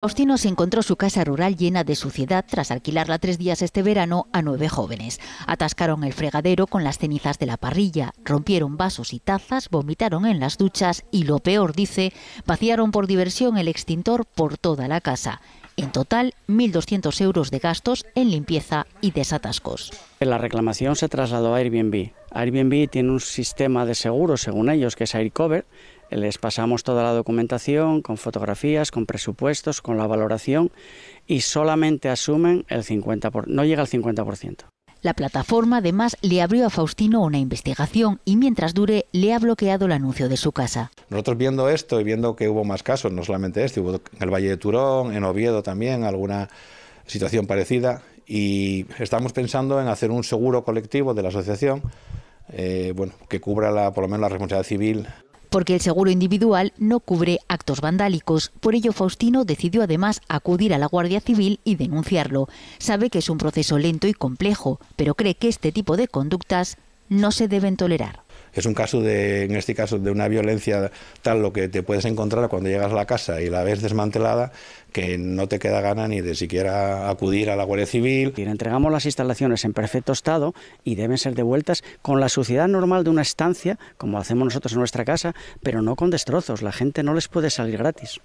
Faustino se encontró su casa rural llena de suciedad tras alquilarla tres días este verano a nueve jóvenes. Atascaron el fregadero con las cenizas de la parrilla, rompieron vasos y tazas, vomitaron en las duchas y, lo peor dice, vaciaron por diversión el extintor por toda la casa. En total, 1.200 euros de gastos en limpieza y desatascos. La reclamación se trasladó a Airbnb. Airbnb tiene un sistema de seguro, según ellos, que es AirCover, les pasamos toda la documentación con fotografías, con presupuestos, con la valoración y solamente asumen el 50%, no llega al 50%. La plataforma además le abrió a Faustino una investigación y mientras dure le ha bloqueado el anuncio de su casa. Nosotros viendo esto y viendo que hubo más casos, no solamente este, hubo en el Valle de Turón, en Oviedo también, alguna situación parecida y estamos pensando en hacer un seguro colectivo de la asociación eh, bueno, que cubra la, por lo menos la responsabilidad civil porque el seguro individual no cubre actos vandálicos. Por ello, Faustino decidió además acudir a la Guardia Civil y denunciarlo. Sabe que es un proceso lento y complejo, pero cree que este tipo de conductas no se deben tolerar. Es un caso de, en este caso, de una violencia tal lo que te puedes encontrar cuando llegas a la casa y la ves desmantelada, que no te queda gana ni de siquiera acudir a la Guardia Civil. entregamos las instalaciones en perfecto estado y deben ser devueltas con la suciedad normal de una estancia, como hacemos nosotros en nuestra casa, pero no con destrozos. La gente no les puede salir gratis.